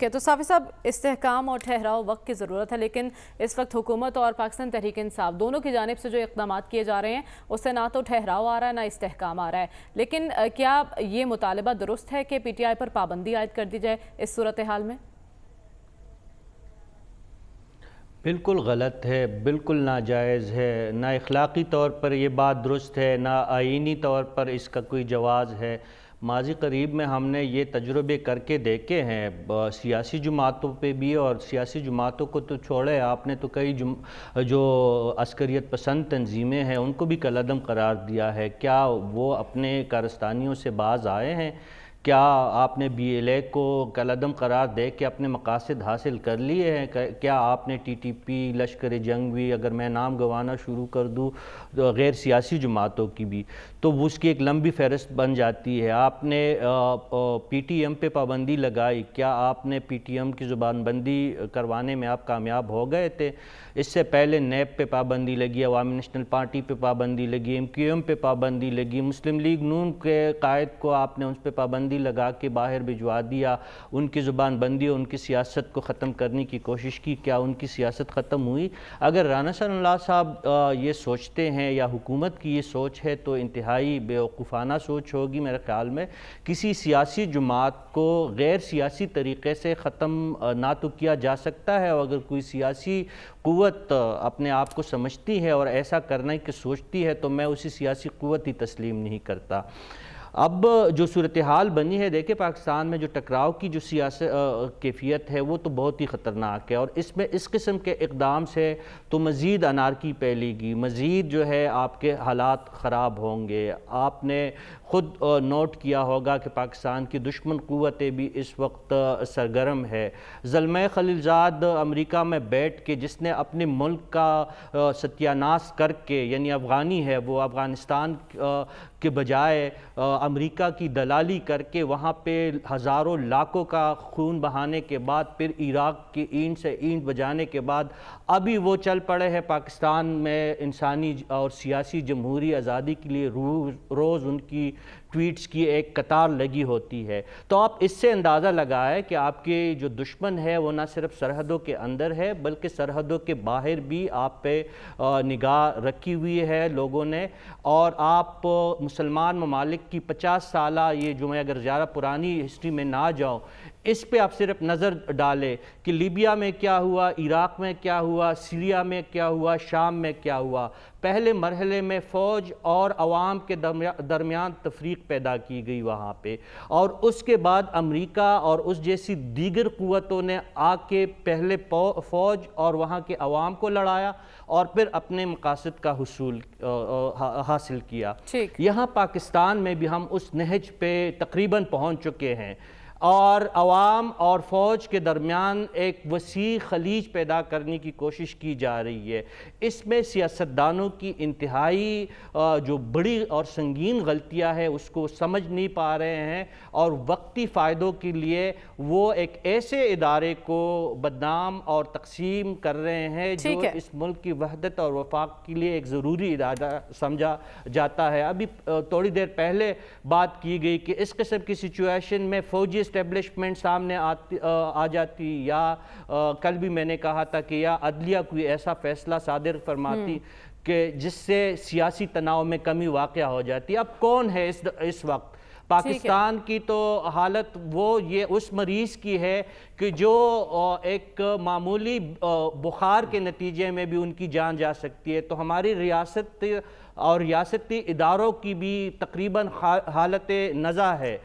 के तो साफी साहब इसकाम और ठहराव वक्त की ज़रूरत है लेकिन इस वक्त हुकूमत और पाकिस्तान तहरीक इंसाफ दोनों की जानब से जो इकदाम किए जा रहे हैं उससे ना तो ठहराव आ रहा है ना इसकाम आ रहा है लेकिन क्या ये मुतालबा दुरुस्त है कि पी टी आई पर पाबंदी आयद कर दी जाए इस सूरत हाल में बिल्कुल गलत है बिल्कुल नाजायज़ है ना इखलाकी तौर पर यह बात दुरुस्त है ना आइनी तौर पर इसका कोई जवाज़ है माजी करीब में हमने ये तजुर्बे करके देखे हैं सियासी जमातों पे भी और सियासी जमातों को तो छोड़े आपने तो कई जुम जो अस्करियत पसंद तंजीमें हैं उनको भी कलदम करार दिया है क्या वो अपने कारस्तानियों से बाज आए हैं क्या आपने बी एल ए को कलदम करार दे के अपने मकासद हासिल कर लिए हैं क्या आपने टी टी पी लश्कर जंग भी अगर मैं नाम गंवाना शुरू कर दूँ तो गैर सियासी जमातों की भी तो उसकी एक लंबी फहरस्त बन जाती है आपने पी टी एम पर पाबंदी लगाई क्या आपने पी टी एम की ज़ुबानबंदी करवाने में आप कामयाब हो गए थे इससे पहले नैब पे पाबंदी लगी अवामी नेशनल पार्टी पे पाबंदी लगी एम क्यू एम पे पाबंदी लगी मुस्लिम लीग नून के कायद को आपने उस पर पाबंदी पाबंदी लगा के बाहर भिजवा दिया उनकी ज़ुबान बंदी उनकी सियासत को ख़त्म करने की कोशिश की क्या उनकी सियासत ख़त्म हुई अगर राना सनल्ला साहब ये सोचते हैं या हुकूमत की ये सोच है तो इंतहाई बेवकूफ़ाना सोच होगी मेरे ख्याल में किसी सियासी जमात को गैर सियासी तरीके से ख़त्म ना तो किया जा सकता है और अगर कोई सियासी क़वत अपने आप को समझती है और ऐसा करने की सोचती है तो मैं उसी सियासी क़वत ही तस्लीम नहीं करता अब जो सूरत हाल बनी है देखे पाकिस्तान में जो टकराव की जो सियासत कैफियत है वो तो बहुत ही ख़तरनाक है और इसमें इस किस्म के इकदाम से तो मज़ीद अनारकी पैलेगी मज़ीद जो है आपके हालात ख़राब होंगे आपने ख़ुद नोट किया होगा कि पाकिस्तान की दुश्मन क़वतें भी इस वक्त सरगर्म है जलम खलीलजाद अमरीका में बैठ के जिसने अपने मुल्क का सत्यानाश करके यानी अफ़गानी है वो अफ़गानिस्तान के बजाय अमेरिका की दलाली करके वहाँ पे हज़ारों लाखों का खून बहाने के बाद फिर इराक की ईंट से ईंट बजाने के बाद अभी वो चल पड़े हैं पाकिस्तान में इंसानी और सियासी जमहूरी आज़ादी के लिए रोज़ उनकी ट्वीट्स की एक कतार लगी होती है तो आप इससे अंदाज़ा लगाए कि आपके जो दुश्मन है वो ना सिर्फ सरहदों के अंदर है बल्कि सरहदों के बाहर भी आप पे निगाह रखी हुई है लोगों ने और आप मुसलमान ममालिक की पचास साल ये जो मैं अगर ज़्यादा पुरानी हिस्ट्री में ना जाओ इस पे आप सिर्फ नज़र डालें कि लीबिया में क्या हुआ इराक़ में क्या हुआ सीरिया में क्या हुआ शाम में क्या हुआ पहले मरहले में फ़ौज और आवाम के दरमियान तफरीक पैदा की गई वहाँ पर और उसके बाद अमरीका और उस जैसी दीगर क़वतों ने आके पहले फ़ौज और वहाँ के आवाम को लड़ाया और फिर अपने मकासद का हसूल हासिल किया यहाँ पाकिस्तान में भी हम उस नहज पे तकरीबन पहुँच चुके हैं और आवाम और फ़ौज के दरमियान एक वसी खलीज पैदा करने की कोशिश की जा रही है इसमें सियासतदानों की इंतहाई जो बड़ी और संगीन गलतियाँ हैं उसको समझ नहीं पा रहे हैं और वक्ती फ़ायदों के लिए वो एक ऐसे इदारे को बदनाम और तकसीम कर रहे हैं जो है। इस मुल्क की वहदत और वफाक के लिए एक ज़रूरी इरादा समझा जाता है अभी थोड़ी देर पहले बात की गई कि इस किस्म की सिचुएशन में फ़ौजी इस्टेब्लिशमेंट सामने आती आ, आ जाती या आ, कल भी मैंने कहा था कि या अदलिया कोई ऐसा फैसला सादिर फरमाती हम्म। कि जिससे सियासी तनाव में कमी वाक़ हो जाती अब कौन है इस इस वक्त पाकिस्तान की तो हालत वो ये उस मरीज़ की है कि जो एक मामूली बुखार के नतीजे में भी उनकी जान जा सकती है तो हमारी रियासत और रियासती इदारों की भी तकरीबन हालत नज़ा है